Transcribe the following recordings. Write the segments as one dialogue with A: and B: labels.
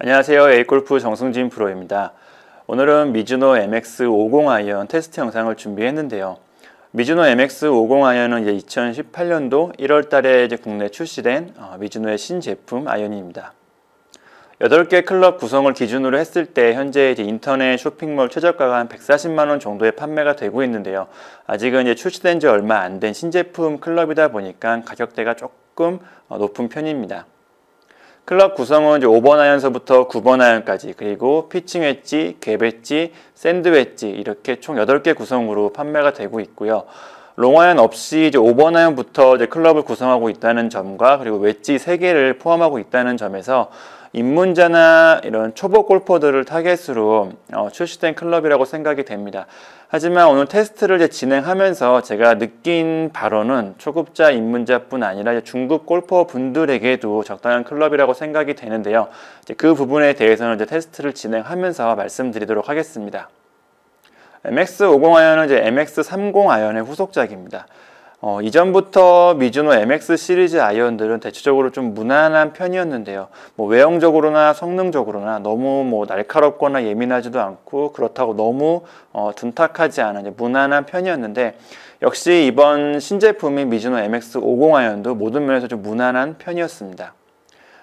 A: 안녕하세요. 에이골프 정승진 프로입니다. 오늘은 미즈노 MX50 아이언 테스트 영상을 준비했는데요. 미즈노 MX50 아이언은 이제 2018년도 1월 달에 이제 국내 출시된 어, 미즈노의 신제품 아이언입니다. 8개 클럽 구성을 기준으로 했을 때 현재 이제 인터넷 쇼핑몰 최저가가 한 140만원 정도에 판매가 되고 있는데요. 아직은 이제 출시된 지 얼마 안 된 신제품 클럽이다 보니까 가격대가 조금 어, 높은 편입니다. 클럽 구성은 이제 5번 아이언서부터 9번 아이언까지 그리고 피칭 웨지, 갭 웨지, 샌드 웨지 이렇게 총 8개 구성으로 판매가 되고 있고요. 롱아연 없이 이제 5번 아연부터 이제 클럽을 구성하고 있다는 점과 그리고 웨지 3개를 포함하고 있다는 점에서 입문자나 이런 초보 골퍼들을 타겟으로 어, 출시된 클럽이라고 생각이 됩니다. 하지만 오늘 테스트를 진행하면서 제가 느낀 바로는 초급자 입문자뿐 아니라 중급 골퍼 분들에게도 적당한 클럽이라고 생각이 되는데요. 그 부분에 대해서는 이제 테스트를 진행하면서 말씀드리도록 하겠습니다. MX50 아연은 이제 MX30 아연의 후속작입니다. 어, 이전부터 미즈노 MX 시리즈 아이언들은 대체적으로 좀 무난한 편이었는데요. 뭐 외형적으로나 성능적으로나 너무 뭐 날카롭거나 예민하지도 않고 그렇다고 너무 어, 둔탁하지 않은 무난한 편이었는데 역시 이번 신제품인 미즈노 MX 50 아이언도 모든 면에서 좀 무난한 편이었습니다.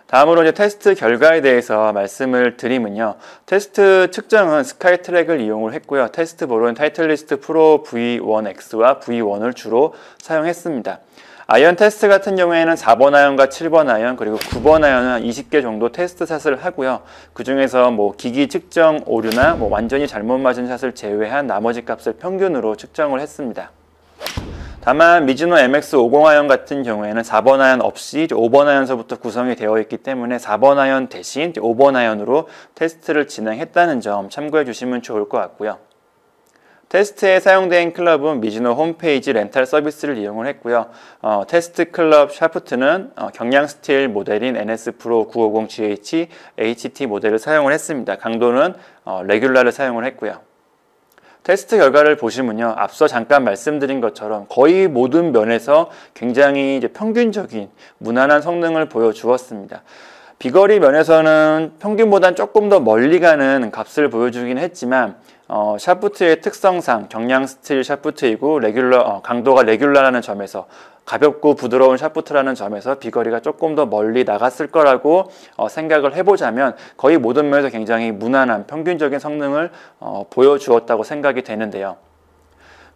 A: 다음으로 이제 테스트 결과에 대해서 말씀을 드리면요. 테스트 측정은 스카이 트랙을 이용을 했고요. 테스트 볼은 타이틀리스트 프로 V1X와 V1을 주로 사용했습니다. 아이언 테스트 같은 경우에는 4번 아이언과 7번 아이언 그리고 9번 아이언은 20개 정도 테스트 샷을 하고요. 그 중에서 뭐 기기 측정 오류나 뭐 완전히 잘못 맞은 샷을 제외한 나머지 값을 평균으로 측정을 했습니다. 다만 미즈노 MX50 하연 같은 경우에는 4번 하연 없이 5번 하연서부터 구성이 되어 있기 때문에 4번 하연 대신 5번 하연으로 테스트를 진행했다는 점 참고해 주시면 좋을 것 같고요. 테스트에 사용된 클럽은 미즈노 홈페이지 렌탈 서비스를 이용을 했고요. 어, 테스트 클럽 샤프트는 어, 경량 스틸 모델인 NS 프로 950GH HT 모델을 사용을 했습니다. 강도는 어, 레귤러를 사용을 했고요. 테스트 결과를 보시면요. 앞서 잠깐 말씀드린 것처럼 거의 모든 면에서 굉장히 이제 평균적인 무난한 성능을 보여주었습니다. 비거리 면에서는 평균보단 조금 더 멀리 가는 값을 보여주긴 했지만 어, 샤프트의 특성상 경량 스틸 샤프트이고 레귤러 어, 강도가 레귤러라는 점에서 가볍고 부드러운 샤프트라는 점에서 비거리가 조금 더 멀리 나갔을 거라고 어, 생각을 해보자면 거의 모든 면에서 굉장히 무난한 평균적인 성능을 어, 보여주었다고 생각이 되는데요.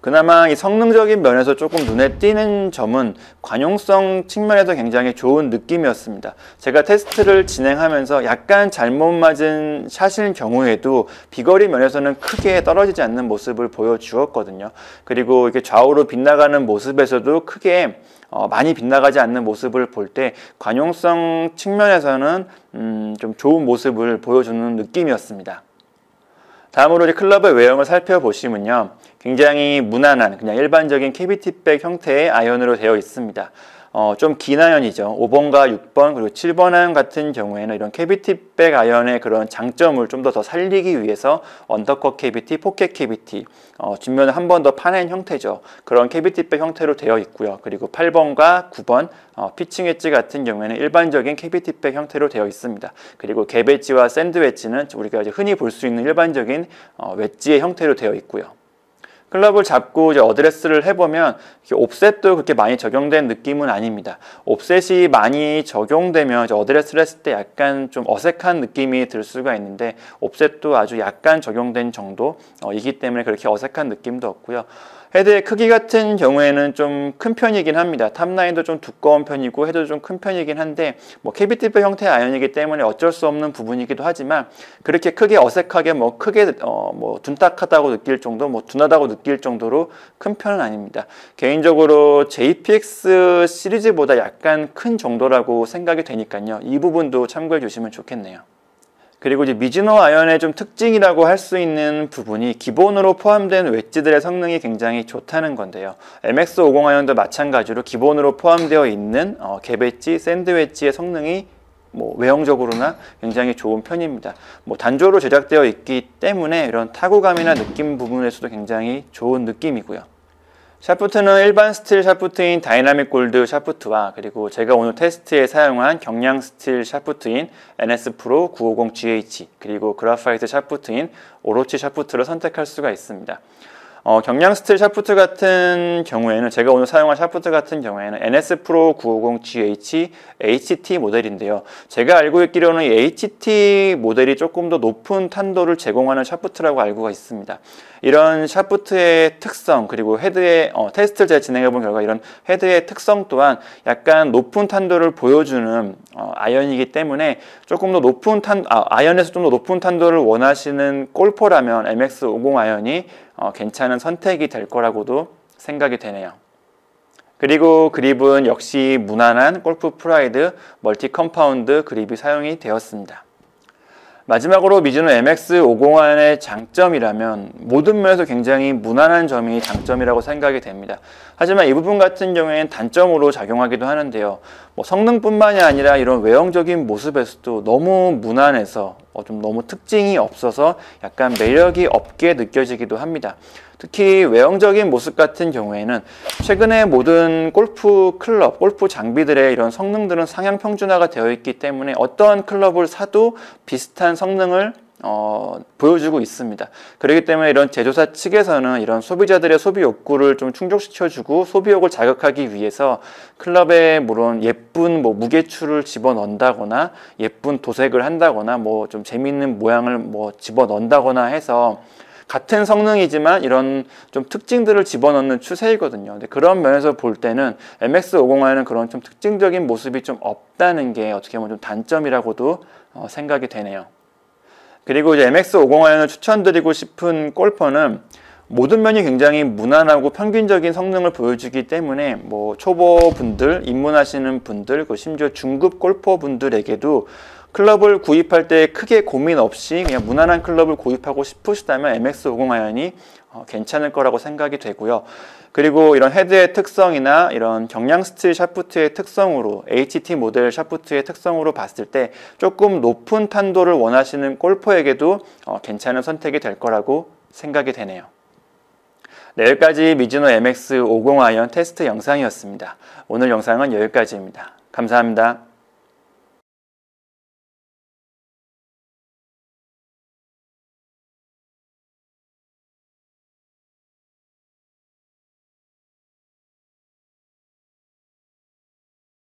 A: 그나마 이 성능적인 면에서 조금 눈에 띄는 점은 관용성 측면에서 굉장히 좋은 느낌이었습니다. 제가 테스트를 진행하면서 약간 잘못 맞은 샷인 경우에도 비거리 면에서는 크게 떨어지지 않는 모습을 보여주었거든요. 그리고 이렇게 좌우로 빗나가는 모습에서도 크게 어, 많이 빗나가지 않는 모습을 볼 때 관용성 측면에서는 음, 좀 좋은 모습을 보여주는 느낌이었습니다. 다음으로 이제 클럽의 외형을 살펴보시면요. 굉장히 무난한 그냥 일반적인 캐비티백 형태의 아이언으로 되어 있습니다. 어, 좀긴 아연이죠. 5번과 6번 그리고 7번 아연 같은 경우에는 이런 캐비티백 아연의 그런 장점을 좀 더 더 살리기 위해서 언더컷 캐비티, 포켓 캐비티, 어, 뒷면을 한 번 더 파낸 형태죠. 그런 캐비티백 형태로 되어 있고요. 그리고 8번과 9번 어, 피칭 엣지 같은 경우에는 일반적인 캐비티백 형태로 되어 있습니다. 그리고 갭 엣지와 샌드 엣지는 우리가 이제 흔히 볼 수 있는 일반적인 어, 웨지의 형태로 되어 있고요. 클럽을 잡고 이제 어드레스를 해보면 옵셋도 그렇게 많이 적용된 느낌은 아닙니다. 옵셋이 많이 적용되면 이제 어드레스를 했을 때 약간 좀 어색한 느낌이 들 수가 있는데 옵셋도 아주 약간 적용된 정도이기 때문에 그렇게 어색한 느낌도 없고요. 헤드의 크기 같은 경우에는 좀 큰 편이긴 합니다. 탑라인도 좀 두꺼운 편이고 헤드도 좀 큰 편이긴 한데 뭐 캐비티뼈 형태의 아연이기 때문에 어쩔 수 없는 부분이기도 하지만 그렇게 크게 어색하게 뭐 크게 어뭐 둔탁하다고 느낄 정도 뭐 둔하다고 느낄 정도로 큰 편은 아닙니다. 개인적으로 JPX 시리즈보다 약간 큰 정도라고 생각이 되니까요. 이 부분도 참고해 주시면 좋겠네요. 그리고 이제 미즈노 아연의 좀 특징이라고 할 수 있는 부분이 기본으로 포함된 웨지들의 성능이 굉장히 좋다는 건데요. MX50 아연도 마찬가지로 기본으로 포함되어 있는 어, 갭웨지, 샌드웨지의 성능이 뭐 외형적으로나 굉장히 좋은 편입니다. 뭐 단조로 제작되어 있기 때문에 이런 타구감이나 느낌 부분에서도 굉장히 좋은 느낌이고요. 샤프트는 일반 스틸 샤프트인 다이나믹 골드 샤프트와 그리고 제가 오늘 테스트에 사용한 경량 스틸 샤프트인 NS 프로 950GH 그리고 그라파이트 샤프트인 오로치 샤프트를 선택할 수가 있습니다. 어, 경량 스틸 샤프트 같은 경우에는 제가 오늘 사용한 샤프트 같은 경우에는 NS 프로 950 GH HT 모델인데요. 제가 알고 있기로는 HT 모델이 조금 더 높은 탄도를 제공하는 샤프트라고 알고 있습니다. 이런 샤프트의 특성 그리고 헤드의 어, 테스트를 제가 진행해 본 결과 이런 헤드의 특성 또한 약간 높은 탄도를 보여주는 어, 아연이기 때문에 조금 더 높은 탄 아, 아연에서 좀 더 높은 탄도를 원하시는 골퍼라면 MX50 아연이 어, 괜찮은 선택이 될 거라고도 생각이 되네요. 그리고 그립은 역시 무난한 골프 프라이드 멀티 컴파운드 그립이 사용이 되었습니다. 마지막으로 미즈노 MX501의 장점이라면 모든 면에서 굉장히 무난한 점이 장점이라고 생각이 됩니다. 하지만 이 부분 같은 경우에는 단점으로 작용하기도 하는데요. 뭐 성능뿐만이 아니라 이런 외형적인 모습에서도 너무 무난해서 어, 좀 너무 특징이 없어서 약간 매력이 없게 느껴지기도 합니다. 특히 외형적인 모습 같은 경우에는 최근에 모든 골프 클럽, 골프 장비들의 이런 성능들은 상향 평준화가 되어 있기 때문에 어떠한 클럽을 사도 비슷한 성능을 어, 보여주고 있습니다. 그렇기 때문에 이런 제조사 측에서는 이런 소비자들의 소비 욕구를 좀 충족시켜주고 소비욕을 자극하기 위해서 클럽에 물론 예쁜 뭐 무게추를 집어넣는다거나 예쁜 도색을 한다거나 뭐 좀 재밌는 모양을 뭐 집어넣는다거나 해서 같은 성능이지만 이런 좀 특징들을 집어넣는 추세이거든요. 근데 그런 면에서 볼 때는 MX501은 그런 좀 특징적인 모습이 좀 없다는 게 어떻게 보면 좀 단점이라고도 어, 생각이 되네요. 그리고 이제 MX501을 추천드리고 싶은 골퍼는 모든 면이 굉장히 무난하고 평균적인 성능을 보여주기 때문에 뭐 초보분들, 입문하시는 분들, 그 심지어 중급 골퍼분들에게도 클럽을 구입할 때 크게 고민 없이 그냥 무난한 클럽을 구입하고 싶으시다면 MX50 아연이 어, 괜찮을 거라고 생각이 되고요. 그리고 이런 헤드의 특성이나 이런 경량 스틸 샤프트의 특성으로 HT 모델 샤프트의 특성으로 봤을 때 조금 높은 탄도를 원하시는 골퍼에게도 어, 괜찮은 선택이 될 거라고 생각이 되네요. 네, 여기까지 미즈노 MX50 아이언 테스트 영상이었습니다. 오늘 영상은 여기까지입니다. 감사합니다.